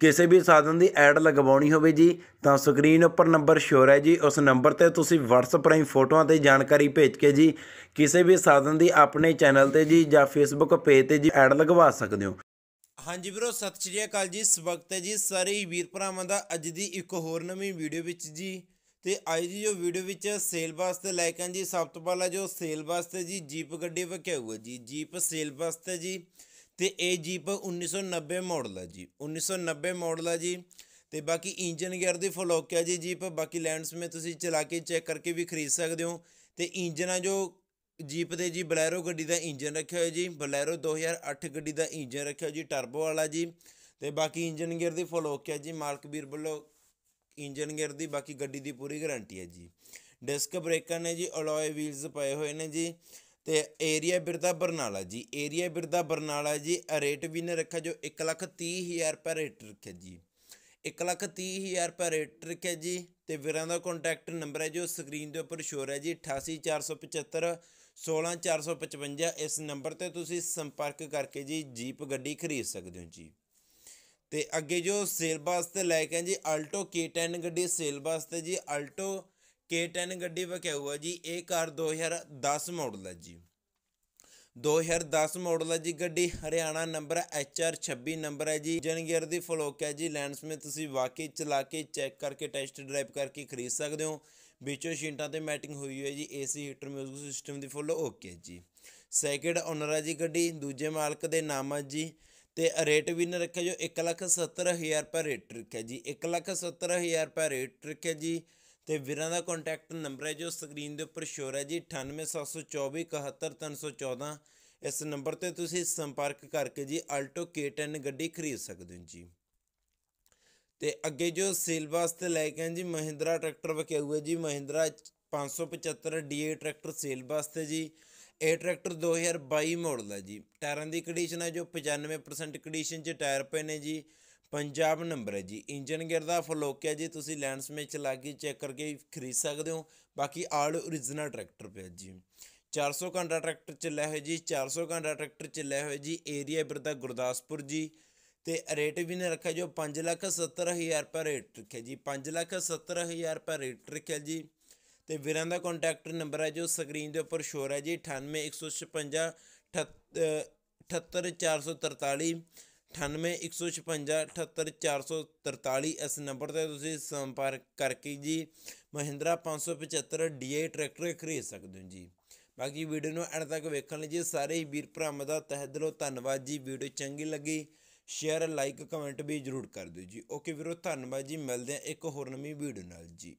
ਕਿਸੇ ਵੀ ਸਾਧਨ ਦੀ ਐਡ ਲਗਵਾਉਣੀ ਹੋਵੇ ਜੀ ਤਾਂ ਸਕਰੀਨ ਉੱਪਰ ਨੰਬਰ ਸ਼ੋਰ ਹੈ ਜੀ ਉਸ ਨੰਬਰ ਤੇ ਤੁਸੀਂ WhatsApp ਰਾਹੀਂ ਫੋਟੋਆਂ ਤੇ ਜਾਣਕਾਰੀ ਭੇਜ ਕੇ ਜੀ ਕਿਸੇ ਵੀ ਸਾਧਨ ਦੀ ਆਪਣੇ ਚੈਨਲ ਤੇ ਜੀ ਜਾਂ Facebook ਪੇਜ ਤੇ ਜੀ ਐਡ ਲਗਵਾ ਸਕਦੇ ਹੋ ਹਾਂਜੀ ਵੀਰੋ ਸਤਿ ਸ਼੍ਰੀ ਅਕਾਲ ਜੀ ਇਸ ਵਕਤ ਹੈ ਜੀ ਸਾਰੇ ਵੀਰ ਭਰਾਵਾਂ ਦਾ ਅੱਜ ਦੀ ਇੱਕ ਹੋਰ ਨਵੀਂ ਵੀਡੀਓ ਵਿੱਚ ਜੀ ਤੇ ਅੱਜ ਦੀ ਜੋ ਵੀਡੀਓ ਵਿੱਚ ਸੇਲ ਵਾਸਤੇ ਲੈ ਕੇ ਆਂ ਜੀ ਸਭ ਤੋਂ ਪਹਿਲਾਂ ਜੋ ਸੇਲ ਵਾਸਤੇ ਜੀ ਜੀਪ ਗੱਡੀ ਵਕਿਆ ਹੋਊਗਾ ਜੀ ਜੀਪ ਸੇਲ ਵਾਸਤੇ ਜੀ ਤੇ ਇਹ ਜੀਪ 1990 ਮਾਡਲ ਹੈ ਜੀ 1990 ਮਾਡਲ ਹੈ ਜੀ ਤੇ ਬਾਕੀ ਇੰਜਨ ਗੇਅਰ ਦੀ ਫਲੋਕ ਹੈ ਜੀ ਜੀਪ ਬਾਕੀ ਲੈਂਡਸ ਮੇ ਤੁਸੀਂ ਚਲਾ ਕੇ ਚੈੱਕ ਕਰਕੇ ਵੀ ਖਰੀਦ ਸਕਦੇ ਹੋ ਤੇ ਇੰਜਨ ਜੋ ਜੀਪ ਦੇ ਜੀ ਬਲੈਰੋ ਗੱਡੀ ਦਾ ਇੰਜਨ ਰੱਖਿਆ ਹੋਇਆ ਜੀ ਬਲੈਰੋ 2008 ਗੱਡੀ ਦਾ ਇੰਜਨ ਰੱਖਿਆ ਹੋਇਆ ਜੀ ਟਰਬੋ ਵਾਲਾ ਜੀ ਤੇ ਬਾਕੀ ਇੰਜਨ ਗੇਅਰ ਦੀ ਫਲੋਕ ਹੈ ਜੀ ਮਾਲਕ ਵੀਰ ਵੱਲੋਂ ਇੰਜਨ ਗੇਅਰ ਦੀ ਬਾਕੀ ਗੱਡੀ ਦੀ ਪੂਰੀ ਗਾਰੰਟੀ ਹੈ ਜੀ ਡਿਸਕ ਬ੍ਰੇਕਰ ਨੇ ਜੀ ਅਲੋਏ ਵੀਲਸ ਪਏ ਹੋਏ ਨੇ ਜੀ ਤੇ ਏਰੀਆ ਬਿਰਦਾ ਬਰਨਾਲਾ ਜੀ ਏਰੀਆ ਬਿਰਦਾ ਬਰਨਾਲਾ ਜੀ ਰੇਟ ਵੀ ਨੇ ਰੱਖਿਆ ਜੋ 1 ਲੱਖ 30 ਹਜ਼ਾਰ ਰੁਪਏ ਰੇਟ ਰੱਖਿਆ ਜੀ 1 ਲੱਖ 30 ਹਜ਼ਾਰ ਰੁਪਏ ਰੇਟ ਰੱਖਿਆ ਜੀ ਤੇ ਵੀਰਾਂ ਦਾ ਕੰਟੈਕਟ ਨੰਬਰ ਹੈ ਜੋ ਸਕਰੀਨ ਦੇ ਉੱਪਰ ਸ਼ੋਰ ਹੈ ਜੀ 88475 16455 ਇਸ ਨੰਬਰ ਤੇ ਤੁਸੀਂ ਸੰਪਰਕ ਕਰਕੇ ਜੀ ਜੀਪ ਗੱਡੀ ਖਰੀਦ ਸਕਦੇ ਹੋ ਜੀ ਤੇ ਅੱਗੇ ਜੋ ਸੇਲ ਵਾਸਤੇ ਲੈ ਕੇ ਜੀ ਆਲਟੋ K10 ਗੱਡੀ ਸੇਲ ਵਾਸਤੇ ਜੀ ਆਲਟੋ K10 ਗੱਡੀ ਵਕਿਆ क्या ਜੀ ਇਹ ਕਾਰ 2010 ਮਾਡਲ ਹੈ ਜੀ 2010 ਮਾਡਲ ਹੈ ਜੀ ਗੱਡੀ ਹਰਿਆਣਾ ਨੰਬਰ HR 26 ਨੰਬਰ ਹੈ ਜੀ ਜਨਗੀਰ ਦੀ ਫਲੋਕ ਹੈ ਜੀ ਲੈਂਡਸ ਮੇ ਤੁਸੀਂ ਵਾਕਈ ਚਲਾ ਕੇ ਚੈੱਕ ਕਰਕੇ ਟੈਸਟ ਡਰਾਈਵ ਕਰਕੇ ਖਰੀਦ ਸਕਦੇ ਹੋ ਵਿੱਚੋਂ ਸ਼ੀਟਾਂ ਤੇ ਮੈਟਿੰਗ ਹੋਈ ਹੋਈ ਹੈ ਜੀ ਏਸੀ ਹੀਟਰ ਮਿਊਜ਼ਿਕ ਸਿਸਟਮ ਦੀ ਫੁੱਲ ਓਕੇ ਜੀ ਸੈਕਿੰਡ ਓਨਰ ਹੈ ਜੀ ਗੱਡੀ ਦੂਜੇ ਮਾਲਕ ਦੇ ਨਾਮ ਹੈ ਜੀ ਤੇ ਰੇਟ ਵੀ ਨੇ ਰੱਖਿਆ ਜੋ 170000 ਰੁਪਏ ਰੇਟ ਰੱਖਿਆ ਜੀ 170000 ਰੁਪਏ ਰੇਟ ਰੱਖਿਆ ਜੀ ਤੇ ਵੀਰਾਂ ਦਾ ਕੰਟੈਕਟ ਨੰਬਰ ਹੈ ਜੋ ਸਕਰੀਨ ਦੇ ਉੱਪਰ ਸ਼ੋਰ ਹੈ ਜੀ 9874271314 ਇਸ ਨੰਬਰ ਤੇ ਤੁਸੀਂ ਸੰਪਰਕ ਕਰਕੇ ਜੀ ਆਲਟੋ K10 ਗੱਡੀ ਖਰੀਦ ਸਕਦੇ ਹੋ ਜੀ ਤੇ ਅੱਗੇ ਜੋ ਸੇਲ ਵਾਸਤੇ ਲੈ ਕੇ ਆਂ ਜੀ ਮਹਿੰਦਰਾ ਟਰੈਕਟਰ ਵਕਿਆ ਹੋਇਆ ਜੀ ਮਹਿੰਦਰਾ 575 DA ਟਰੈਕਟਰ ਸੇਲ ਵਾਸਤੇ ਜੀ ਇਹ ਟਰੈਕਟਰ 2022 ਮਾਡਲ ਹੈ ਜੀ ਟਾਇਰਾਂ ਦੀ ਕੰਡੀਸ਼ਨ ਹੈ ਜੋ 95% ਕੰਡੀਸ਼ਨ 'ਚ ਟਾਇਰ ਪਏ ਨੇ ਜੀ ਪੰਜਾਬ ਨੰਬਰ ਹੈ ਜੀ ਇੰਜਨ ਗੇਅਰ ਦਾ ਫਲੋਕਿਆ ਜੀ ਤੁਸੀਂ ਲੈਂਡਸ ਵਿੱਚ ਲਾਗੀ ਚੈੱਕ ਕਰਕੇ ਖਰੀਦ ਸਕਦੇ ਹੋ ਬਾਕੀ ਆਲ origignal ਟਰੈਕਟਰ ਪਿਆ ਜੀ 400 ਘੰਟਾ ਟਰੈਕਟਰ ਚੱਲਿਆ ਹੋਇਆ ਜੀ 400 ਘੰਟਾ ਟਰੈਕਟਰ ਚੱਲਿਆ ਹੋਇਆ ਜੀ ਏਰੀਆ ਬਿਰਦਾ ਗੁਰਦਾਸਪੁਰ ਜੀ ਤੇ ਰੇਟ ਵੀ ਨੇ ਰੱਖਿਆ ਜੋ 5 ਲੱਖ 70 ਹਜ਼ਾਰ ਰੁਪਏ ਰੇਟ ਰੱਖਿਆ ਜੀ 5 ਲੱਖ 70 ਹਜ਼ਾਰ ਰੁਪਏ ਰੇਟ ਰੱਖਿਆ ਜੀ ਤੇ ਵੀਰਾਂ ਦਾ ਕੰਟੈਕਟ ਨੰਬਰ ਹੈ ਜੋ ਸਕਰੀਨ ਦੇ ਉੱਪਰ ਸ਼ੋਅ ਹੈ ਜੀ 78 78443 9815578443 ਇਸ ਨੰਬਰ ਤੇ ਤੁਸੀਂ ਸੰਪਰਕ ਕਰਕੇ ਜੀ ਮਹਿੰਦਰਾ 575 DA ਟਰੈਕਟਰ ਖਰੀਦ ਸਕਦੇ ਹੋ ਜੀ ਬਾਕੀ ਵੀਡੀਓ ਨੂੰ ਅੰਤ ਤੱਕ ਵੇਖਣ ਲਈ ਜੀ ਸਾਰੇ ਹੀ ਵੀਰ ਭਰਾਵਾਂ ਦਾ ਤਹਿ ਦਿਲੋਂ ਧੰਨਵਾਦ ਜੀ ਵੀਡੀਓ ਚੰਗੀ ਲੱਗੀ ਸ਼ੇਅਰ ਲਾਈਕ ਕਮੈਂਟ ਵੀ ਜ਼ਰੂਰ ਕਰ ਦਿਓ ਜੀ ਓਕੇ ਵੀਰੋ ਧੰਨਵਾਦ ਜੀ ਮਿਲਦੇ ਆ ਇੱਕ ਹੋਰ ਨਵੀਂ ਵੀਡੀਓ ਨਾਲ ਜੀ